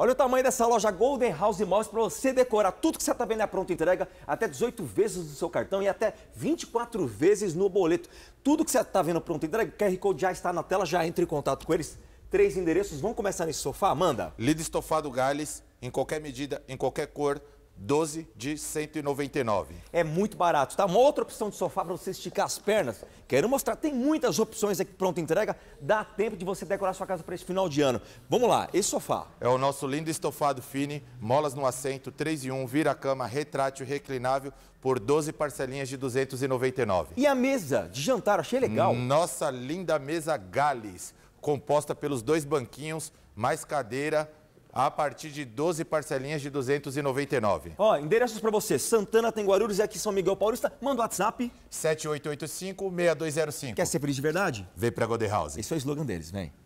Olha o tamanho dessa loja Golden House Imóveis para você decorar tudo que você está vendo é pronta entrega, até 18 vezes no seu cartão e até 24 vezes no boleto. Tudo que você está vendo pronta entrega, o QR Code já está na tela, já entre em contato com eles. Três endereços, vamos começar nesse sofá, Amanda? Lida estofado Gales, em qualquer medida, em qualquer cor, 12 de 199. É muito barato, tá? Uma outra opção de sofá para você esticar as pernas. Quero mostrar, tem muitas opções aqui pronta entrega. Dá tempo de você decorar sua casa para esse final de ano. Vamos lá, esse sofá. É o nosso lindo estofado Fini, molas no assento, 3 em 1, vira-cama, retrátil, reclinável, por 12 parcelinhas de 299. E a mesa de jantar, achei legal. Nossa linda mesa Gales, composta pelos dois banquinhos, mais cadeira, a partir de 12 parcelinhas de 299. Ó, endereços para você. Santana tem Guarulhos e aqui São Miguel Paulista. Manda o WhatsApp. 7885-6205. Quer ser feliz de verdade? Vem pra Goder House. Esse é o slogan deles, vem.